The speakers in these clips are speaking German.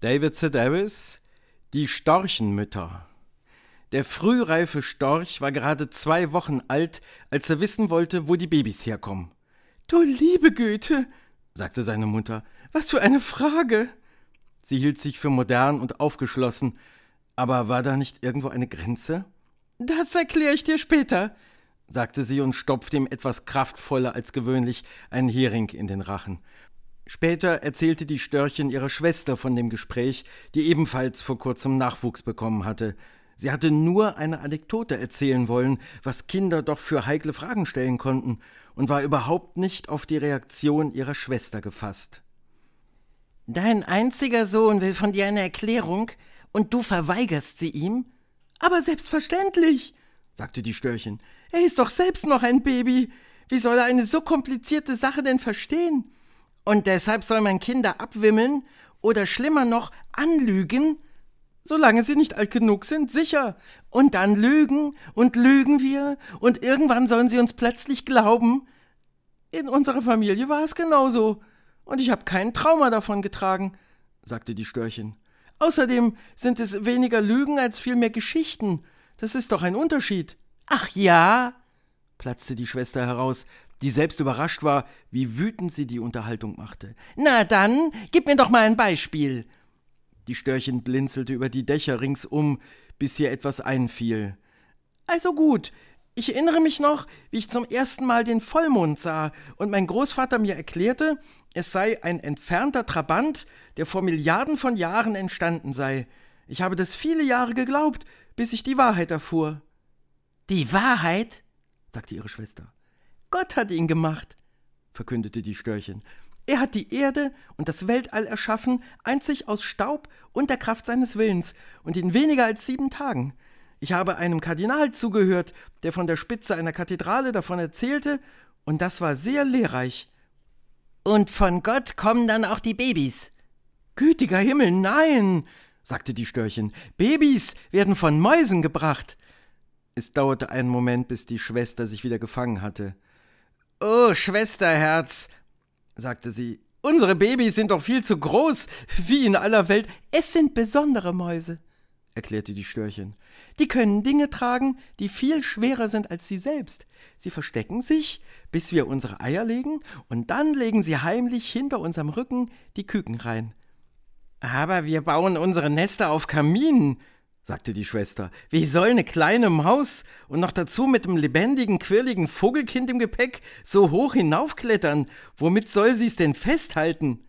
David C. Davis, Die Storchenmütter. Der frühreife Storch war gerade zwei Wochen alt, als er wissen wollte, wo die Babys herkommen. Du liebe Güte, sagte seine Mutter, was für eine Frage. Sie hielt sich für modern und aufgeschlossen, aber war da nicht irgendwo eine Grenze? Das erkläre ich dir später, sagte sie und stopfte ihm etwas kraftvoller als gewöhnlich einen Hering in den Rachen. Später erzählte die Störchen ihrer Schwester von dem Gespräch, die ebenfalls vor kurzem Nachwuchs bekommen hatte. Sie hatte nur eine Anekdote erzählen wollen, was Kinder doch für heikle Fragen stellen konnten, und war überhaupt nicht auf die Reaktion ihrer Schwester gefasst. Dein einziger Sohn will von dir eine Erklärung, und du verweigerst sie ihm? Aber selbstverständlich, sagte die Störchen. Er ist doch selbst noch ein Baby. Wie soll er eine so komplizierte Sache denn verstehen? Und deshalb soll man Kinder abwimmeln oder schlimmer noch anlügen, solange sie nicht alt genug sind, sicher. Und dann lügen und lügen wir und irgendwann sollen sie uns plötzlich glauben. In unserer Familie war es genauso. Und ich habe kein Trauma davon getragen, sagte die Störchen. Außerdem sind es weniger Lügen als vielmehr Geschichten. Das ist doch ein Unterschied. Ach ja, platzte die Schwester heraus, die selbst überrascht war, wie wütend sie die Unterhaltung machte. Na dann, gib mir doch mal ein Beispiel. Die Störchen blinzelte über die Dächer ringsum, bis ihr etwas einfiel. Also gut, ich erinnere mich noch, wie ich zum ersten Mal den Vollmond sah und mein Großvater mir erklärte, es sei ein entfernter Trabant, der vor Milliarden von Jahren entstanden sei. Ich habe das viele Jahre geglaubt, bis ich die Wahrheit erfuhr. Die Wahrheit? sagte ihre Schwester. Gott hat ihn gemacht, verkündete die Störchen. Er hat die Erde und das Weltall erschaffen, einzig aus Staub und der Kraft seines Willens, und in weniger als sieben Tagen. Ich habe einem Kardinal zugehört, der von der Spitze einer Kathedrale davon erzählte, und das war sehr lehrreich. Und von Gott kommen dann auch die Babys. Gütiger Himmel, nein, sagte die Störchen, Babys werden von Mäusen gebracht. Es dauerte einen Moment, bis die Schwester sich wieder gefangen hatte. Oh, Schwesterherz, sagte sie, unsere Babys sind doch viel zu groß. Wie in aller Welt. Es sind besondere Mäuse, erklärte die Störchen. Die können Dinge tragen, die viel schwerer sind als sie selbst. Sie verstecken sich, bis wir unsere Eier legen, und dann legen sie heimlich hinter unserem Rücken die Küken rein. Aber wir bauen unsere Nester auf Kaminen, sagte die Schwester. Wie soll eine Kleine im Haus und noch dazu mit dem lebendigen, quirligen Vogelkind im Gepäck so hoch hinaufklettern? Womit soll sie es denn festhalten?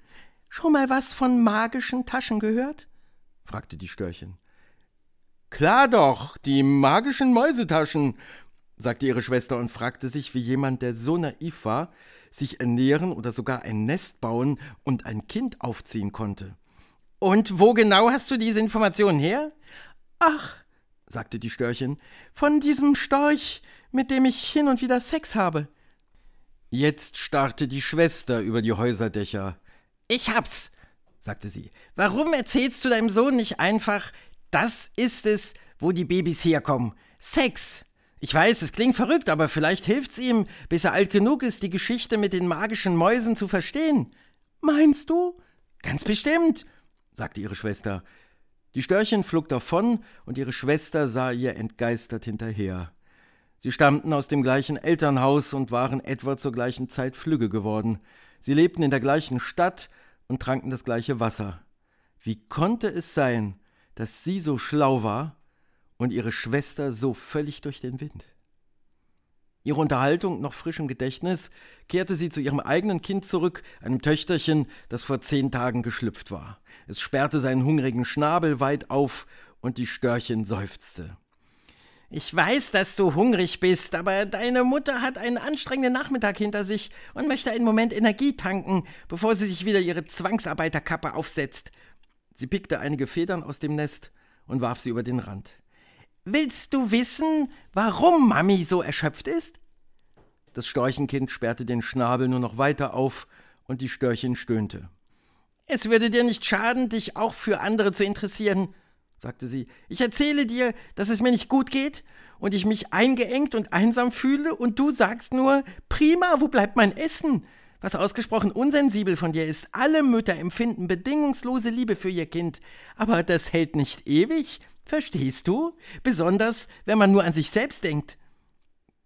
Schon mal was von magischen Taschen gehört? fragte die Störchen. Klar doch, die magischen Mäusetaschen, sagte ihre Schwester und fragte sich, wie jemand, der so naiv war, sich ernähren oder sogar ein Nest bauen und ein Kind aufziehen konnte. Und wo genau hast du diese Informationen her? Ach, sagte die Störchen, von diesem Storch, mit dem ich hin und wieder Sex habe. Jetzt starrte die Schwester über die Häuserdächer. Ich hab's, sagte sie. Warum erzählst du deinem Sohn nicht einfach, das ist es, wo die Babys herkommen? Sex! Ich weiß, es klingt verrückt, aber vielleicht hilft's ihm, bis er alt genug ist, die Geschichte mit den magischen Mäusen zu verstehen. Meinst du? Ganz bestimmt, sagte ihre Schwester. Die Störchen flog davon und ihre Schwester sah ihr entgeistert hinterher. Sie stammten aus dem gleichen Elternhaus und waren etwa zur gleichen Zeit Flügge geworden. Sie lebten in der gleichen Stadt und tranken das gleiche Wasser. Wie konnte es sein, dass sie so schlau war und ihre Schwester so völlig durch den Wind? Ihre Unterhaltung noch frisch im Gedächtnis, kehrte sie zu ihrem eigenen Kind zurück, einem Töchterchen, das vor zehn Tagen geschlüpft war. Es sperrte seinen hungrigen Schnabel weit auf und die Störchen seufzte. Ich weiß, dass du hungrig bist, aber deine Mutter hat einen anstrengenden Nachmittag hinter sich und möchte einen Moment Energie tanken, bevor sie sich wieder ihre Zwangsarbeiterkappe aufsetzt. Sie pickte einige Federn aus dem Nest und warf sie über den Rand. Willst du wissen, warum Mami so erschöpft ist? Das Storchenkind sperrte den Schnabel nur noch weiter auf und die Störchin stöhnte. Es würde dir nicht schaden, dich auch für andere zu interessieren, sagte sie. Ich erzähle dir, dass es mir nicht gut geht und ich mich eingeengt und einsam fühle und du sagst nur, prima, wo bleibt mein Essen? Was ausgesprochen unsensibel von dir ist. Alle Mütter empfinden bedingungslose Liebe für ihr Kind, aber das hält nicht ewig. Verstehst du? Besonders, wenn man nur an sich selbst denkt.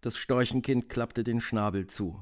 Das Storchenkind klappte den Schnabel zu.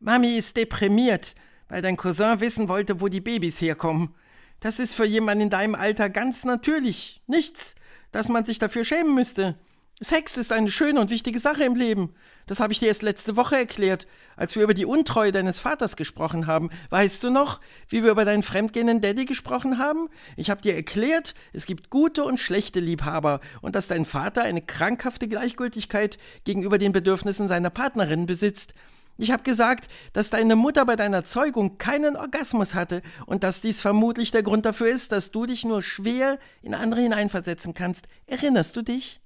Mami ist deprimiert, weil dein Cousin wissen wollte, wo die Babys herkommen. Das ist für jemanden in deinem Alter ganz natürlich. Nichts, dass man sich dafür schämen müsste. Sex ist eine schöne und wichtige Sache im Leben. Das habe ich dir erst letzte Woche erklärt, als wir über die Untreue deines Vaters gesprochen haben. Weißt du noch, wie wir über deinen fremdgehenden Daddy gesprochen haben? Ich habe dir erklärt, es gibt gute und schlechte Liebhaber und dass dein Vater eine krankhafte Gleichgültigkeit gegenüber den Bedürfnissen seiner Partnerin besitzt. Ich habe gesagt, dass deine Mutter bei deiner Zeugung keinen Orgasmus hatte und dass dies vermutlich der Grund dafür ist, dass du dich nur schwer in andere hineinversetzen kannst. Erinnerst du dich?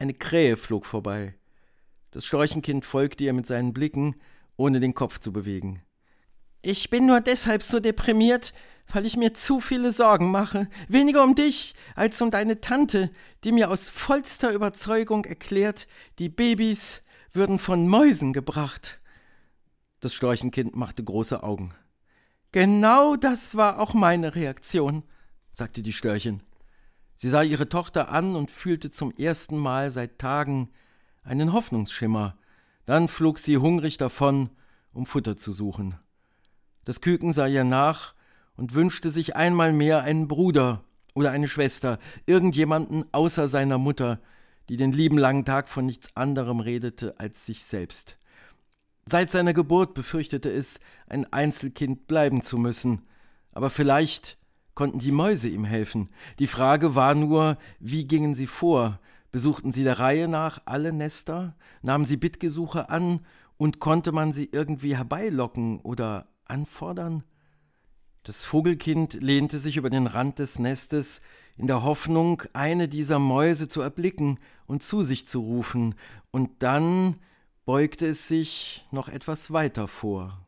Eine Krähe flog vorbei. Das Storchenkind folgte ihr mit seinen Blicken, ohne den Kopf zu bewegen. Ich bin nur deshalb so deprimiert, weil ich mir zu viele Sorgen mache, weniger um dich als um deine Tante, die mir aus vollster Überzeugung erklärt, die Babys würden von Mäusen gebracht. Das Storchenkind machte große Augen. Genau das war auch meine Reaktion, sagte die Störchen. Sie sah ihre Tochter an und fühlte zum ersten Mal seit Tagen einen Hoffnungsschimmer. Dann flog sie hungrig davon, um Futter zu suchen. Das Küken sah ihr nach und wünschte sich einmal mehr einen Bruder oder eine Schwester, irgendjemanden außer seiner Mutter, die den lieben langen Tag von nichts anderem redete als sich selbst. Seit seiner Geburt befürchtete es, ein Einzelkind bleiben zu müssen, aber vielleicht konnten die Mäuse ihm helfen. Die Frage war nur, wie gingen sie vor? Besuchten sie der Reihe nach alle Nester? Nahmen sie Bittgesuche an? Und konnte man sie irgendwie herbeilocken oder anfordern? Das Vogelkind lehnte sich über den Rand des Nestes, in der Hoffnung, eine dieser Mäuse zu erblicken und zu sich zu rufen, und dann beugte es sich noch etwas weiter vor.